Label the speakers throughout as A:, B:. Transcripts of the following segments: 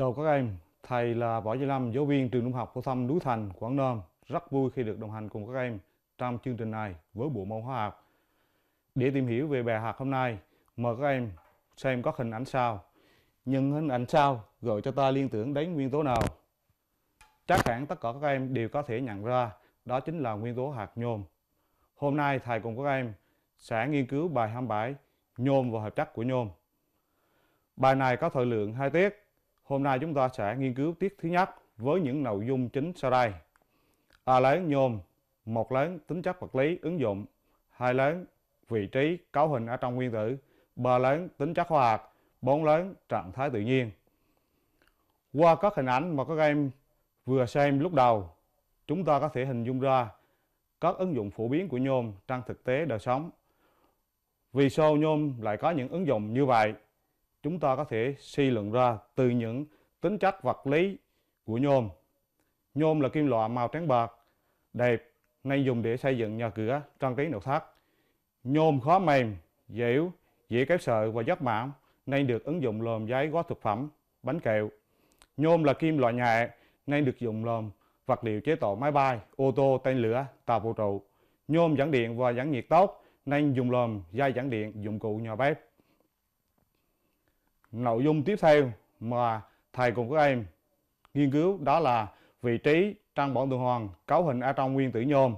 A: Chào các em, thầy là Võ Duy Lâm, giáo viên trường trung học phổ thông Núi Thành, Quảng Nam. Rất vui khi được đồng hành cùng các em trong chương trình này với bộ môn hóa học. Để tìm hiểu về bài học hôm nay, mời các em xem các hình ảnh sau. Những hình ảnh sau gợi cho ta liên tưởng đến nguyên tố nào? Chắc hẳn tất cả các em đều có thể nhận ra đó chính là nguyên tố hạt nhôm. Hôm nay thầy cùng các em sẽ nghiên cứu bài 27 Nhôm và hợp chất của nhôm. Bài này có thời lượng 2 tiết Hôm nay chúng ta sẽ nghiên cứu tiết thứ nhất với những nội dung chính sau đây. A lớn nhôm, một lớn tính chất vật lý ứng dụng, hai lớn vị trí cấu hình ở trong nguyên tử, ba lớn tính chất hóa học, bốn lớn trạng thái tự nhiên. Qua các hình ảnh mà các em vừa xem lúc đầu, chúng ta có thể hình dung ra các ứng dụng phổ biến của nhôm trong thực tế đời sống. Vì sao nhôm lại có những ứng dụng như vậy? chúng ta có thể suy luận ra từ những tính chất vật lý của nhôm. Nhôm là kim loại màu trắng bạc, đẹp, nên dùng để xây dựng nhà cửa, trang trí nội thất. Nhôm khó mềm, dẻo, dễ kéo sợi và dắt mỏng, nên được ứng dụng làm giấy gói thực phẩm, bánh kẹo. Nhôm là kim loại nhẹ, nên được dùng làm vật liệu chế tạo máy bay, ô tô, tên lửa, tàu vũ trụ. Nhôm dẫn điện và dẫn nhiệt tốt, nên dùng làm dây dẫn điện dụng cụ nhà bếp nội dung tiếp theo mà thầy cùng các em nghiên cứu đó là vị trí trang bỏng tuần hoàn cấu hình atom nguyên tử nhôm.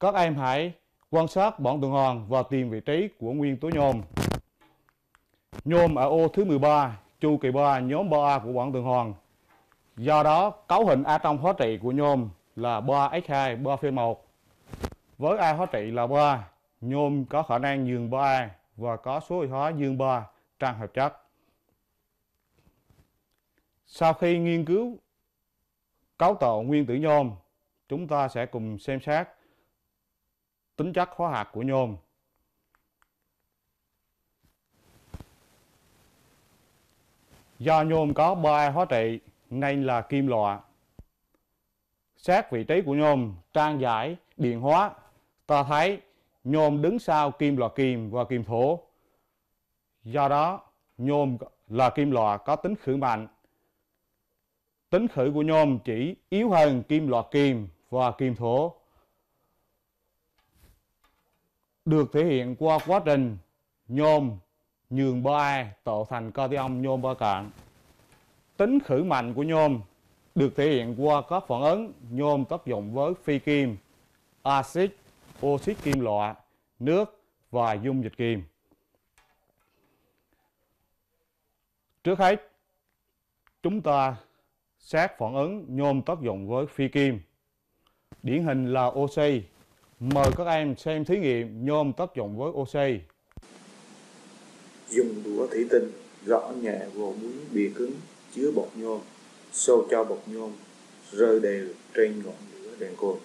A: Các em hãy quan sát bỏng tuần hoàn và tìm vị trí của nguyên tố nhôm. Nhôm ở ô thứ 13, chu kỳ 3, nhóm 3A của bỏng tuần hoàn. Do đó, cấu hình atom hóa trị của nhôm là 3H2, 3P1. Với A hóa trị là 3, nhôm có khả năng dương 3 và có số hồi hóa dương 3 trang hợp chất. Sau khi nghiên cứu cấu tạo nguyên tử nhôm, chúng ta sẽ cùng xem xét tính chất hóa học của nhôm. Do nhôm có ba hóa trị nên là kim loại. Xét vị trí của nhôm trang giải điện hóa, ta thấy nhôm đứng sau kim loại kim và kim thổ. Do đó, nhôm là kim loại có tính khử mạnh. Tính khử của nhôm chỉ yếu hơn kim loại kim và kim thổ. Được thể hiện qua quá trình nhôm nhường bo A tạo thành cation nhôm ba cạn. Tính khử mạnh của nhôm được thể hiện qua các phản ứng nhôm tác dụng với phi kim, axit, oxit kim loại, nước và dung dịch kim. Trước hết, chúng ta xét phản ứng nhôm tác dụng với phi kim. Điển hình là oxy. Mời các em xem thí nghiệm nhôm tác dụng với oxy. Dùng đũa thủy tinh rõ nhẹ vào muối bìa cứng chứa bột nhôm, xô cho bột nhôm rơi đều trên ngọn lửa đèn cồn.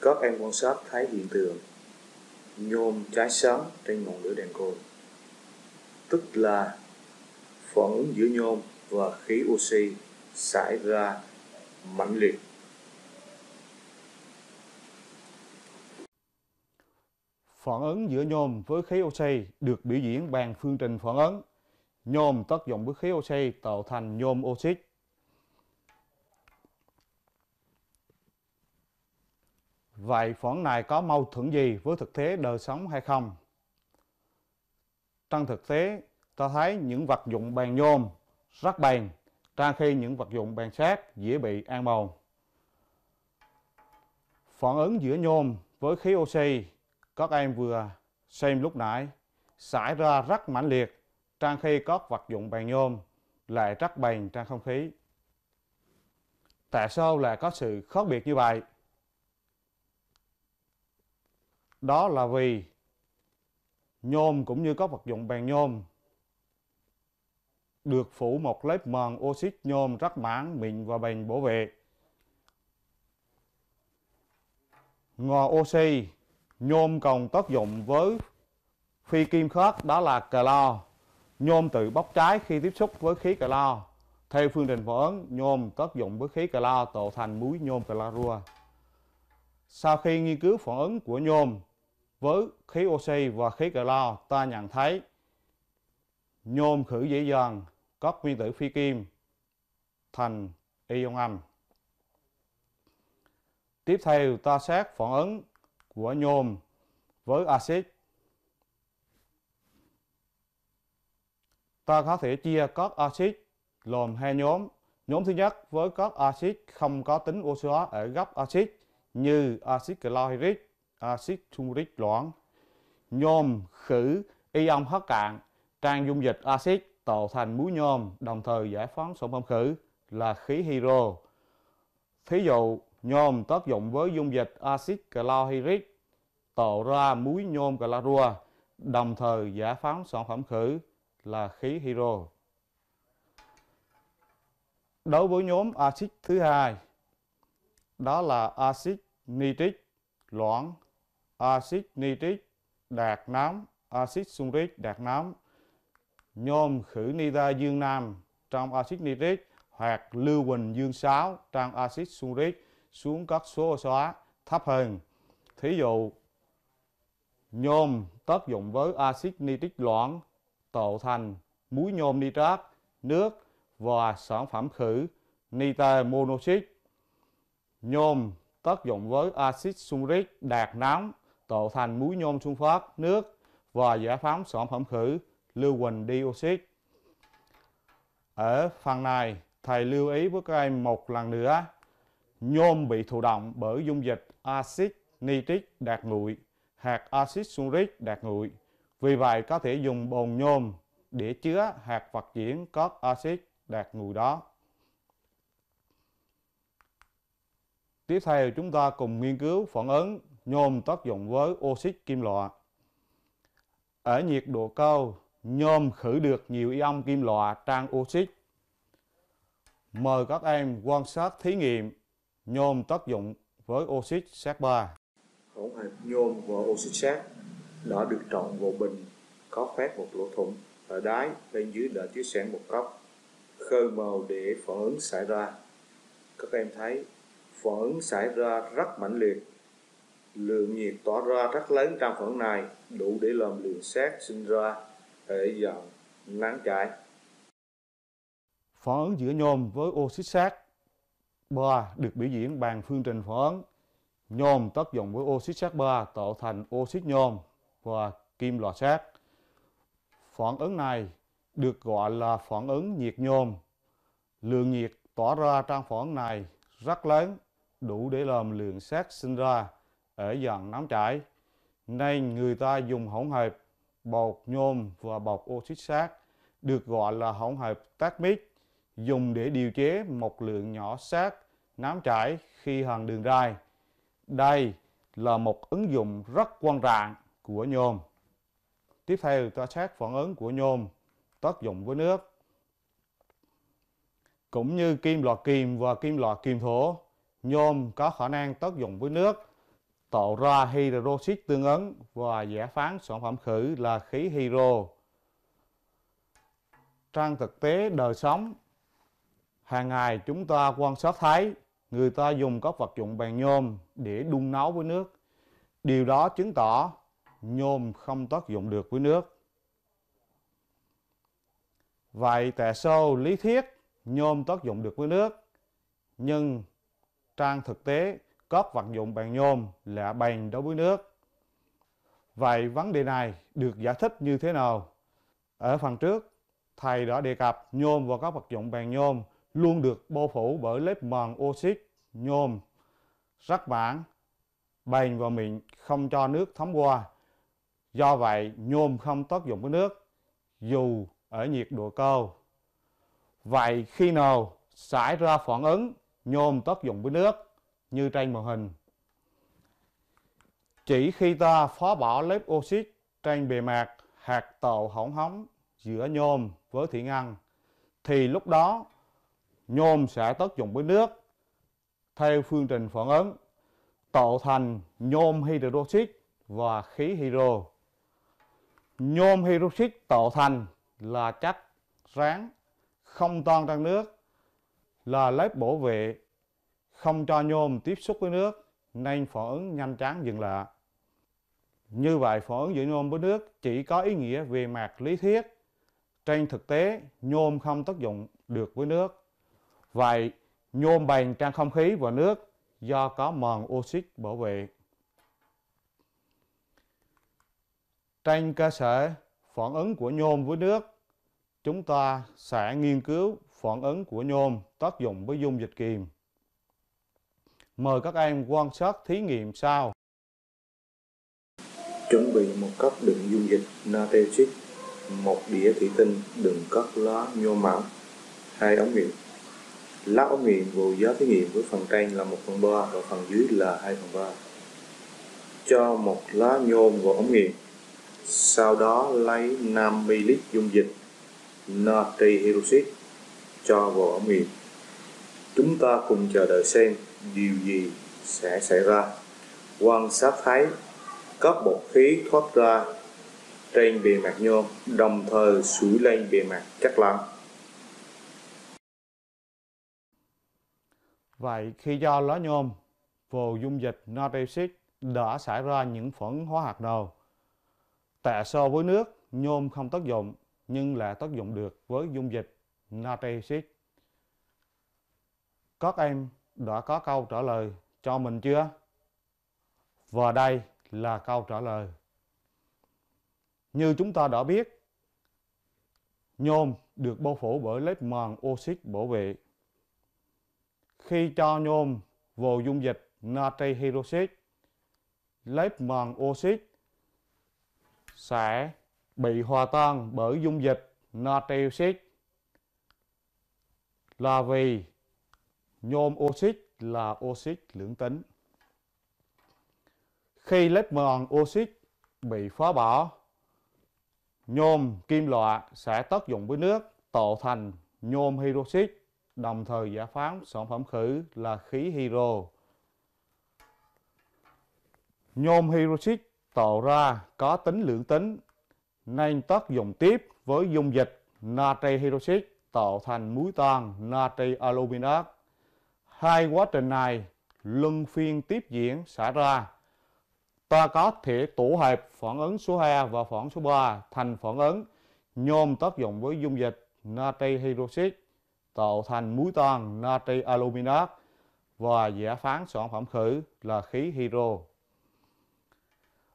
A: Các em quan sát thấy hiện tượng nhôm cháy sáng trên ngọn lửa đèn cồn, tức là phản ứng giữa nhôm và khí oxy xảy ra mạnh liệt. Phản ứng giữa nhôm với khí oxy được biểu diễn bằng phương trình phản ứng. Nhôm tác dụng với khí oxy tạo thành nhôm oxit. Vậy phản này có mâu thuẫn gì với thực tế đời sống hay không? Trong thực tế, ta thấy những vật dụng bàn nhôm, rất bền, trang khi những vật dụng bàn sát dễ bị an mòn. Phản ứng giữa nhôm với khí oxy các em vừa xem lúc nãy xảy ra rất mãnh liệt trang khi các vật dụng bàn nhôm lại rất bền, trang không khí. Tại sao lại có sự khác biệt như vậy? Đó là vì nhôm cũng như các vật dụng bàn nhôm được phủ một lớp màng oxit nhôm rất mỏng mịn và bền bảo vệ. Ngò oxy, nhôm còn tác dụng với phi kim khác đó là clo. Nhôm tự bốc cháy khi tiếp xúc với khí clo. Theo phương trình phản ứng, nhôm tác dụng với khí clo tạo thành muối nhôm clorua. Sau khi nghiên cứu phản ứng của nhôm với khí oxy và khí clo, ta nhận thấy nhôm khử dễ dàng các nguyên tử phi kim thành ion âm. Tiếp theo ta xét phản ứng của nhôm với axit. Ta có thể chia các axit gồm hai nhóm. Nhóm thứ nhất với các axit không có tính oxy hóa ở góc axit như axit chlorhydric, axit sulfuric loãng. Nhôm khử ion hóa cạn Trang dung dịch axit tạo thành muối nhôm, đồng thời giải phóng sản phẩm khử là khí hydro. Thí dụ, nhôm tác dụng với dung dịch axit clohydric tạo ra muối nhôm clorua, đồng thời giải phóng sản phẩm khử là khí hydro. Đối với nhóm axit thứ hai, đó là axit nitric loãng, axit nitric đạt nám, axit sunric đạt nám nhôm khử nitơ dương nam trong axit nitric hoặc lưu huỳnh dương 6 trong axit sunric xuống các số xóa thấp hơn. Thí dụ nhôm tác dụng với axit nitric loãng tạo thành muối nhôm nitrat, nước và sản phẩm khử nitơ monoxit. Nhôm tác dụng với axit sunric đạt nóng tạo thành muối nhôm sunfat, nước và giải phóng sản phẩm khử lưu huỳnh dioxide. Ở phần này, thầy lưu ý với các em một lần nữa, nhôm bị thụ động bởi dung dịch axit nitric đạt nguội, hạt axit sunric đạt nguội. Vì vậy, có thể dùng bồn nhôm để chứa hạt vật diễn các axit đạt nguội đó. Tiếp theo chúng ta cùng nghiên cứu phản ứng nhôm tác dụng với oxit kim loại. Ở nhiệt độ cao, nhôm khử được nhiều ion kim loại trang oxit. Mời các em quan sát thí nghiệm nhôm tác dụng với oxit sắt 3. Hỗn hợp nhôm và oxit sắt đã được trộn vào bình có phát một lỗ thủng ở đáy bên dưới đã chứa sẵn một cốc khơi màu để phản ứng xảy ra. Các em thấy phản ứng xảy ra rất mạnh liệt lượng nhiệt tỏa ra rất lớn trong phản ứng này đủ để làm lượng sắt sinh ra thể dọn nắng chạy phản ứng giữa nhôm với oxit sắt ba được biểu diễn bằng phương trình phản ứng nhôm tác dụng với oxit sắt ba tạo thành oxit nhôm và kim loại sắt phản ứng này được gọi là phản ứng nhiệt nhôm lượng nhiệt tỏa ra trong phản ứng này rất lớn đủ để làm lượng sắt sinh ra ở dạng nóng chảy nên người ta dùng hỗn hợp bột nhôm và bột oxit sắt được gọi là hỗn hợp tacmic dùng để điều chế một lượng nhỏ sát nám trải khi hàn đường ray. Đây là một ứng dụng rất quan trọng của nhôm. Tiếp theo ta xét phản ứng của nhôm tác dụng với nước. Cũng như kim loại kiềm và kim loại kiềm thổ, nhôm có khả năng tác dụng với nước tạo ra hydroxit tương ứng và giải phán sản phẩm khử là khí hydro. Trong thực tế đời sống, hàng ngày chúng ta quan sát thấy người ta dùng các vật dụng bằng nhôm để đun nấu với nước. Điều đó chứng tỏ nhôm không tác dụng được với nước. Vậy tại sao lý thuyết nhôm tác dụng được với nước nhưng trang thực tế cóp vật dụng bằng nhôm là bền đối với nước. Vậy vấn đề này được giải thích như thế nào? Ở phần trước, thầy đã đề cập nhôm và các vật dụng bằng nhôm luôn được bao phủ bởi lớp màng oxit nhôm rắc mãn bền và mịn không cho nước thấm qua. Do vậy, nhôm không tác dụng với nước dù ở nhiệt độ cao. Vậy khi nào xảy ra phản ứng nhôm tác dụng với nước? như trên màn hình. Chỉ khi ta phá bỏ lớp oxit trên bề mặt hạt tàu hỏng hóng giữa nhôm với thủy ngân thì lúc đó nhôm sẽ tác dụng với nước theo phương trình phản ứng tạo thành nhôm hydroxit và khí hydro. Nhôm hydroxit tạo thành là chất rắn không tan trong nước là lớp bảo vệ không cho nhôm tiếp xúc với nước nên phản ứng nhanh chóng dừng lại. Như vậy phản ứng giữa nhôm với nước chỉ có ý nghĩa về mặt lý thuyết. Trên thực tế, nhôm không tác dụng được với nước. Vậy, nhôm bền trong không khí và nước do có mòn oxit bảo vệ. Trên cơ sở phản ứng của nhôm với nước, chúng ta sẽ nghiên cứu phản ứng của nhôm tác dụng với dung dịch kiềm. Mời các em quan sát thí nghiệm sau. Chuẩn bị một cốc đựng dung dịch natri chit, một đĩa thủy tinh đựng các lá nhô mão, hai ống nghiệm. Lá ống nghiệm vô giá thí nghiệm với phần trên là 1 phần 3 và phần dưới là 2 phần 3. Cho một lá nhôm vào ống nghiệm, sau đó lấy 5 ml dung dịch natri hydroxit cho vào ống nghiệm. Chúng ta cùng chờ đợi xem điều gì sẽ xảy ra quan sát thấy các bọt khí thoát ra trên bề mặt nhôm đồng thời sủi lên bề mặt chất lỏng Vậy khi do lá nhôm vào dung dịch natric đã xảy ra những phản hóa học nào? Tại so với nước, nhôm không tác dụng nhưng lại tác dụng được với dung dịch natric. Các em đã có câu trả lời cho mình chưa? Và đây là câu trả lời. Như chúng ta đã biết, nhôm được bao phủ bởi lớp màng oxit bảo vệ. Khi cho nhôm vào dung dịch natri hydroxit, lớp màng oxit sẽ bị hòa tan bởi dung dịch natri oxit là vì nhôm oxit là oxit lưỡng tính. Khi lớp mòn oxit bị phá bỏ, nhôm kim loại sẽ tác dụng với nước tạo thành nhôm hydroxit, đồng thời giải phóng sản phẩm khử là khí hydro. Nhôm hydroxit tạo ra có tính lưỡng tính nên tác dụng tiếp với dung dịch natri hydroxit tạo thành muối tan natri aluminat Hai quá trình này luân phiên tiếp diễn xảy ra. Ta có thể tổ hợp phản ứng số 2 và phản ứng số 3 thành phản ứng nhôm tác dụng với dung dịch natri hydroxit tạo thành muối tan natri aluminat và giải phán sản phẩm khử là khí hydro.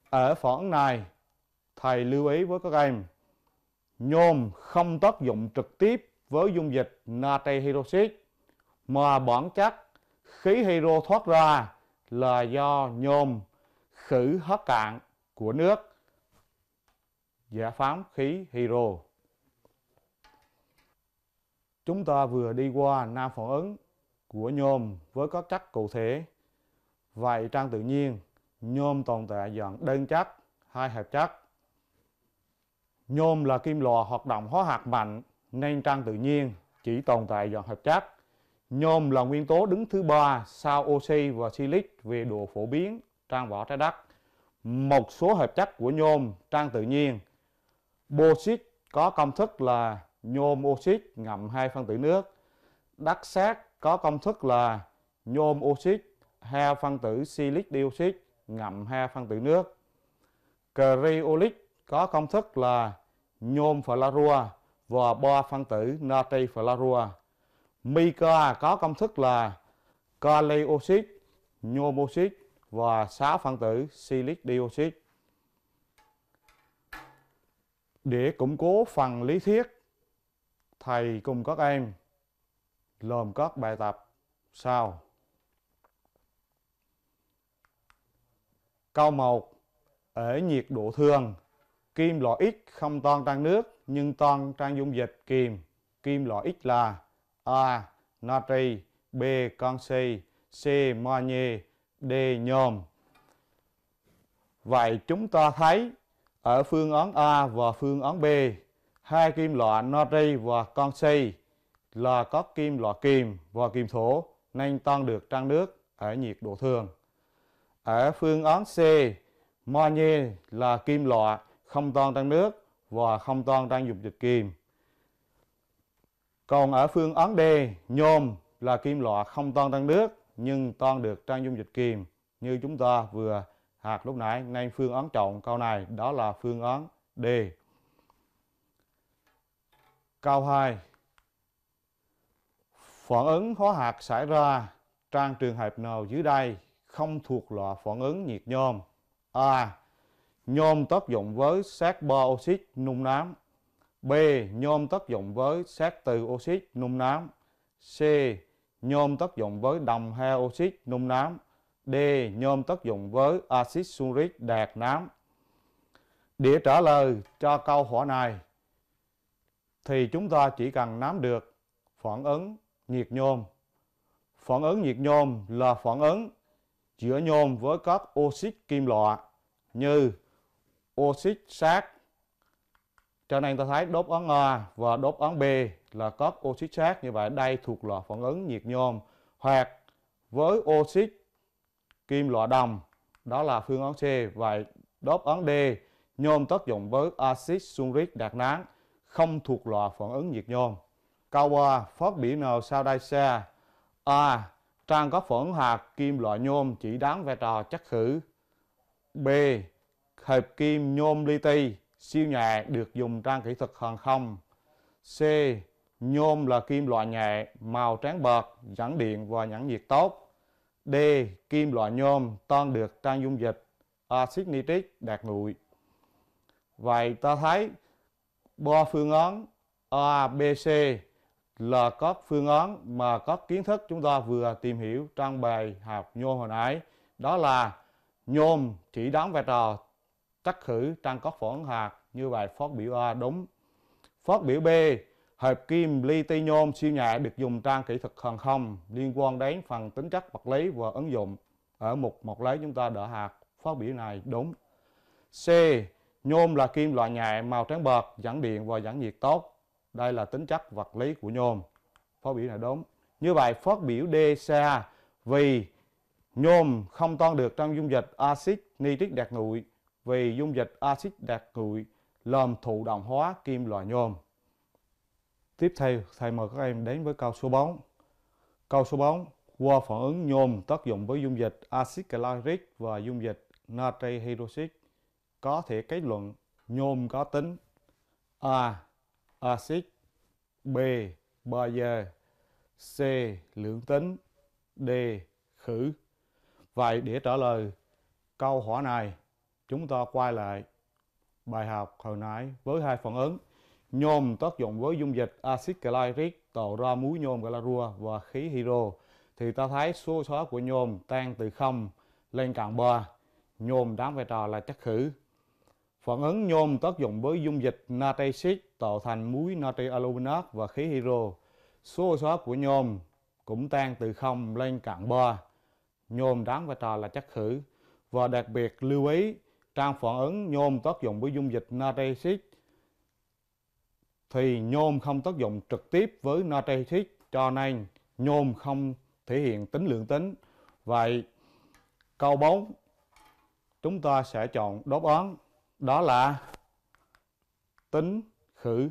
A: Ở phản ứng này, thầy lưu ý với các em, nhôm không tác dụng trực tiếp với dung dịch natri hydroxit mà bản chất khí hydro thoát ra là do nhôm khử hết cạn của nước giải phóng khí hydro. Chúng ta vừa đi qua nam phản ứng của nhôm với các chất cụ thể. Vậy trang tự nhiên, nhôm tồn tại dạng đơn chất hai hợp chất. Nhôm là kim loại hoạt động hóa học mạnh nên trang tự nhiên chỉ tồn tại dạng hợp chất. Nhôm là nguyên tố đứng thứ ba sau oxy và silic về độ phổ biến trang vỏ trái đất. Một số hợp chất của nhôm trang tự nhiên. Bauxit có công thức là nhôm oxit ngậm hai phân tử nước. Đất sét có công thức là nhôm oxit hai phân tử silic dioxide ngậm hai phân tử nước. Cryolic có công thức là nhôm fluorua và ba phân tử natri fluorua mica có công thức là kali oxit nhôm oxit và 6 phân tử silic dioxit để củng cố phần lý thuyết thầy cùng các em làm các bài tập sau câu 1 ở nhiệt độ thường kim loại X không tan trong nước nhưng tan trong dung dịch kiềm kim loại X là A. Natri B. Canxi C. Magie D. Nhôm Vậy chúng ta thấy ở phương án A và phương án B hai kim loại natri và canxi là các kim loại kiềm và kiềm thổ nên tan được trong nước ở nhiệt độ thường. Ở phương án C, magie là kim loại không tan trong nước và không tan trong dung dịch kiềm. Còn ở phương án D, nhôm là kim loại không toan tan nước nhưng toan được trang dung dịch kiềm như chúng ta vừa hạt lúc nãy nên phương án chọn câu này đó là phương án D. Câu 2. Phản ứng hóa hạt xảy ra trong trường hợp nào dưới đây không thuộc loại phản ứng nhiệt nhôm? A. Nhôm tác dụng với sát bo oxit nung nóng B. Nhôm tác dụng với sát từ oxit nung nám C. Nhôm tác dụng với đồng he oxit nung nám D. Nhôm tác dụng với axit suric đạt nám Để trả lời cho câu hỏi này thì chúng ta chỉ cần nắm được phản ứng nhiệt nhôm. Phản ứng nhiệt nhôm là phản ứng giữa nhôm với các oxit kim loại như oxit sắt cho nên ta thấy đốt ấn A và đốt ấn B là có oxit sát như vậy đây thuộc loại phản ứng nhiệt nhôm hoặc với oxit kim loại đồng đó là phương án C và đốt ấn D nhôm tác dụng với axit sunric đạt nán không thuộc loại phản ứng nhiệt nhôm. Câu 3 phát biểu nào sau đây xe A. Trang có phản hạt kim loại nhôm chỉ đáng vai trò chất khử B. Hợp kim nhôm li ti siêu nhẹ được dùng trang kỹ thuật hàng không. C. Nhôm là kim loại nhẹ, màu trắng bạc, dẫn điện và nhẫn nhiệt tốt. D. Kim loại nhôm tan được trang dung dịch, axit nitric đạt nguội. Vậy ta thấy ba phương án A, B, C là các phương án mà các kiến thức chúng ta vừa tìm hiểu trong bài học nhôm hồi nãy. Đó là nhôm chỉ đóng vai trò trắc khử trang các phản hạt như bài phát biểu A đúng. Phát biểu B, hợp kim ly ti nhôm siêu nhẹ được dùng trong kỹ thuật hàng không liên quan đến phần tính chất vật lý và ứng dụng. Ở mục một lấy chúng ta đỡ hạt phát biểu này đúng. C. Nhôm là kim loại nhẹ màu trắng bạc, dẫn điện và dẫn nhiệt tốt. Đây là tính chất vật lý của nhôm. Phát biểu này đúng. Như bài phát biểu D xa vì nhôm không toan được trong dung dịch axit nitric đặc nguội vì dung dịch axit đặc nguội làm thụ động hóa kim loại nhôm. Tiếp theo, thầy mời các em đến với câu số 4. Câu số 4 qua phản ứng nhôm tác dụng với dung dịch axit caloric và dung dịch natri hydroxit có thể kết luận nhôm có tính A. axit B. bazơ C. lượng tính D. khử Vậy để trả lời câu hỏi này chúng ta quay lại bài học hồi nãy với hai phản ứng nhôm tác dụng với dung dịch axit galaric tạo ra muối nhôm galarua và khí hydro thì ta thấy số số của nhôm tan từ không lên cạn 3 nhôm đóng vai trò là chất khử phản ứng nhôm tác dụng với dung dịch natri xít tạo thành muối natri aluminat và khí hydro số số của nhôm cũng tan từ không lên cạn 3 nhôm đóng vai trò là chất khử và đặc biệt lưu ý trang phản ứng nhôm tác dụng với dung dịch natri xít thì nhôm không tác dụng trực tiếp với natri xít cho nên nhôm không thể hiện tính lượng tính. Vậy câu 4 chúng ta sẽ chọn đáp án đó là tính khử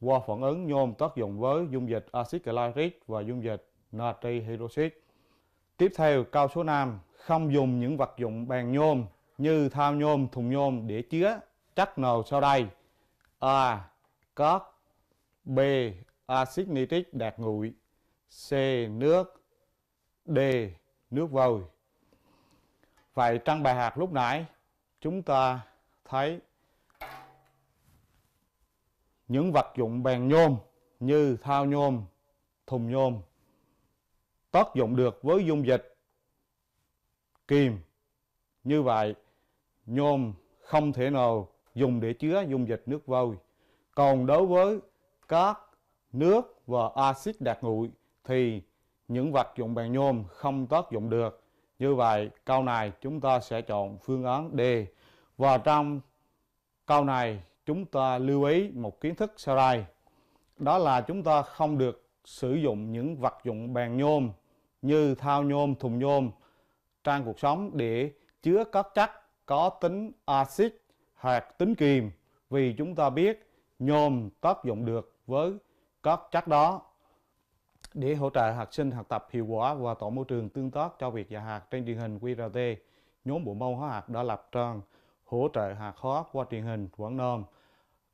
A: qua phản ứng nhôm tác dụng với dung dịch axit galactic và dung dịch natri hydroxit. Tiếp theo câu số 5 không dùng những vật dụng bằng nhôm như thao nhôm, thùng nhôm đĩa chứa chất nồi sau đây. A. Cát B. Axit nitric đạt nguội C. Nước D. Nước vôi Vậy trong bài hạt lúc nãy chúng ta thấy những vật dụng bằng nhôm như thao nhôm, thùng nhôm tác dụng được với dung dịch kìm như vậy nhôm không thể nào dùng để chứa dung dịch nước vôi. Còn đối với các nước và axit đạt nguội thì những vật dụng bằng nhôm không tác dụng được. Như vậy, câu này chúng ta sẽ chọn phương án D. Và trong câu này chúng ta lưu ý một kiến thức sau đây. Đó là chúng ta không được sử dụng những vật dụng bằng nhôm như thao nhôm, thùng nhôm, trang cuộc sống để chứa các chất có tính axit hoặc tính kiềm vì chúng ta biết nhôm tác dụng được với các chất đó để hỗ trợ học sinh học tập hiệu quả và tạo môi trường tương tác cho việc dạy học trên truyền hình QRT. Nhóm bộ môn hóa học đã lập trang hỗ trợ học hóa qua truyền hình Quảng Nam.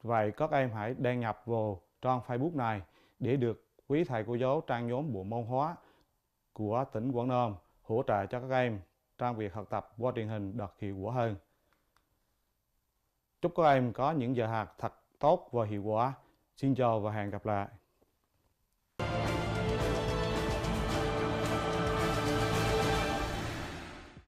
A: Vậy các em hãy đăng nhập vào trang Facebook này để được quý thầy cô giáo trang nhóm bộ môn hóa của tỉnh Quảng Nam hỗ trợ cho các em trong việc học tập qua truyền hình đạt hiệu quả hơn. Chúc các em có những giờ học thật tốt và hiệu quả. Xin chào và hẹn gặp lại.